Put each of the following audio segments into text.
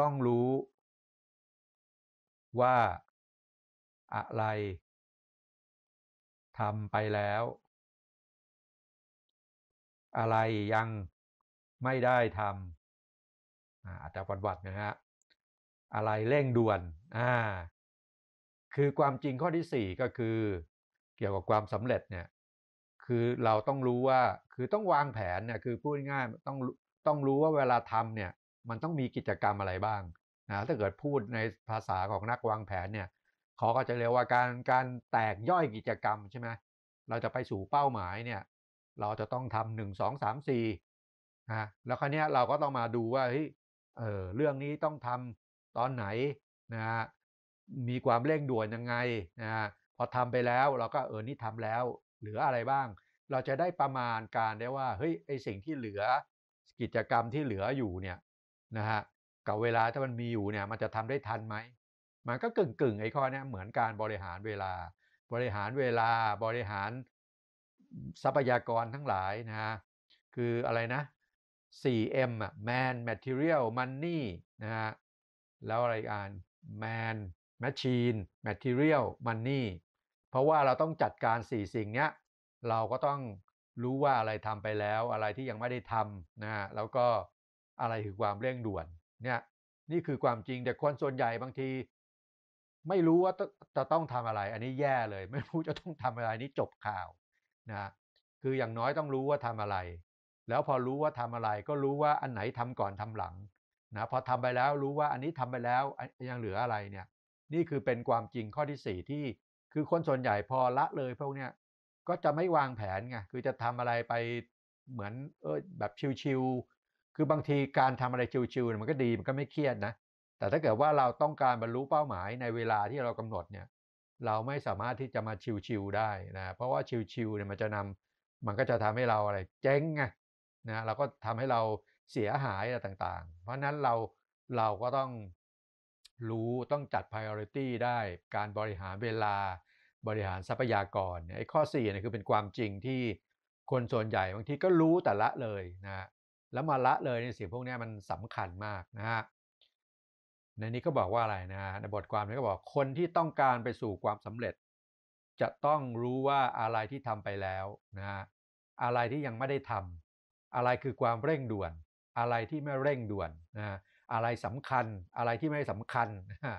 ต้องรู้ว่าอะไรทำไปแล้ว อะไรยังไม่ได้ทำอาจจะวัดวัดนะฮะ อะไรเร่งด่วนอ่าคือความจริงข้อที่ 4 ก็คือเกี่ยวกับความสำเร็จเนี่ย คือเราต้องรู้ว่า คือต้องวางแผนเนี่ย คือพูดง่ายต้องต้องรู้ว่าเวลาทำเนี่ยมันต้องมีกิจกรรมอะไรบ้างนะถ้าเกิดพูดในภาษาของนักวางแผนเนี่ยเขาก็จะเรียกว่าการการแตกย่อยกิจกรรมใช่ไหมเราจะไปสู่เป้าหมายเนี่ย เราจะต้องทำหนึ่งสองสามสี่นะแล้วครั้นี้เราก็ต้องมาดูว่าเฮ้ยเออเรื่องนี้ต้องทำตอนไหนนะมีความเร่งด่วนยังไงนะพอทำไปแล้วเราก็เออนี่ทำแล้วเหลืออะไรบ้าง เราจะได้ประมาณการได้ว่าเฮ้ยไอสิ่งที่เหลือกิจกรรมที่เหลืออยู่เนี่ยนะฮะกับเวลาถ้ามันมีอยู่เนี่ยมันจะทำได้ทันไหมมันก็กึ่งกึ่งไอ้ข้อนี้เหมือนการบริหารเวลา บริหารเวลาบริหาร ทรัพยากรทั้งหลายนะฮะคืออะไรนะ 4M อ่ะ man material money นะฮะแล้วอะไรอ่าน man machine material money เพราะว่าเราต้องจัดการ 4 สิ่งเนี้ย เราก็ต้องรู้ว่าอะไรทำไปแล้ว อะไรที่ยังไม่ได้ทำนะฮะแล้วก็อะไรคือความเร่งด่วนเนี่ยนี่คือความจริงแต่คนส่วนใหญ่บางที ไม่รู้ว่าจะต้องทำอะไร อันนี้แย่เลย ไม่รู้จะต้องทำอะไรนี่จบข่าวนะคืออย่างน้อยต้องรู้ว่าทำอะไร แล้วพอรู้ว่าทำอะไร ก็รู้ว่าอันไหนทำก่อนทำหลังนะพอทำไปแล้วรู้ว่าอันนี้ทำไปแล้ว ยังเหลืออะไรเนี่ย นี่คือเป็นความจริงข้อที่สี่ที่คือคนส่วนใหญ่พอละเลยพวกเนี้ยก็จะไม่วางแผนไงคือจะทำอะไรไปเหมือนเออแบบชิวๆคือบางทีการทำอะไรชิวๆมันก็ดีมันก็ไม่เครียดนะ แต่ถ้าเกิดว่าเราต้องการบรรลุเป้าหมายในเวลาที่เรากำหนดเนี่ย เราไม่สามารถที่จะมาชิวๆได้นะ เพราะว่าชิวๆเนี่ยมันจะนำ มันก็จะทำให้เราอะไรเจ๊งไงนะเราก็ทำให้เราเสียหายอะไรต่าง ๆ เพราะนั้นเราเราก็ต้องรู้ต้องจัด priority ได้การบริหารเวลาบริหารทรัพยากรไอ้ข้อ4เนี่ยคือเป็นความจริงที่คนส่วนใหญ่บางทีก็รู้แต่ละเลยนะแล้วมาละเลยในสิ่งพวกนี้มันสำคัญมากนะฮะในนี้ก็บอกว่าอะไรนะในบทความนี้ก็บอกคนที่ต้องการไปสู่ความสำเร็จ จะต้องรู้ว่าอะไรที่ทำไปแล้วนะอะไรที่ยังไม่ได้ทำ อะไรคือความเร่งด่วน อะไรที่ไม่เร่งด่วนนะอะไรสำคัญ อะไรที่ไม่สำคัญนะ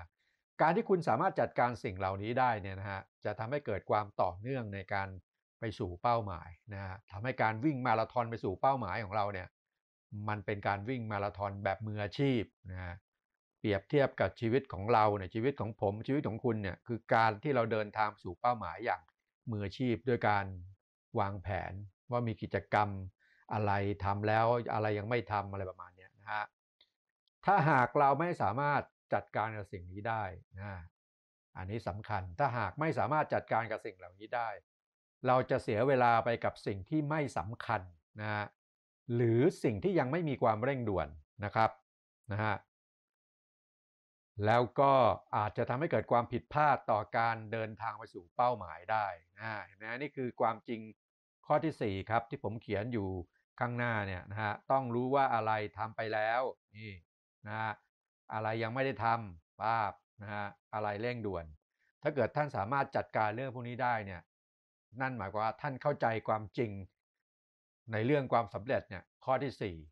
การที่คุณสามารถจัดการสิ่งเหล่านี้ได้เนี่ยนะฮะจะทำให้เกิดความต่อเนื่องในการไปสู่เป้าหมายนะฮะทำให้การวิ่งมาราธอนไปสู่เป้าหมายของเราเนี่ยมันเป็นการวิ่งมาราธอนแบบมืออาชีพนะฮะเปรียบเทียบกับชีวิตของเราเนี่ยชีวิตของผมชีวิตของคุณเนี่ย คือการที่เราเดินทางสู่เป้าหมายอย่างมืออาชีพด้วยการวางแผน ว่ามีกิจกรรมอะไรทำแล้วอะไรยังไม่ทำอะไรประมาณนี้นะฮะถ้าหากเราไม่สามารถจัดการกับสิ่งนี้ได้นะอันนี้สำคัญถ้าหากไม่สามารถจัดการกับสิ่งเหล่านี้ได้ เราจะเสียเวลาไปกับสิ่งที่ไม่สำคัญนะฮะหรือสิ่งที่ยังไม่มีความเร่งด่วนนะครับนะฮะแล้วก็อาจจะทำให้เกิดความผิดพลาดต่อการเดินทางไปสู่เป้าหมายได้นะเห็นไหมนี่คือความจริงข้อที่4ครับ ที่ผมเขียนอยู่ข้างหน้าเนี่ยนะฮะต้องรู้ว่าอะไรทำไปแล้วนี่นะฮะอะไรยังไม่ได้ทำปาบนะฮะอะไรเร่งด่วน ถ้าเกิดท่านสามารถจัดการเรื่องพวกนี้ได้เนี่ย นั่นหมายความว่าท่านเข้าใจความจริงในเรื่องความสำเร็จเนี่ยข้อที่ 4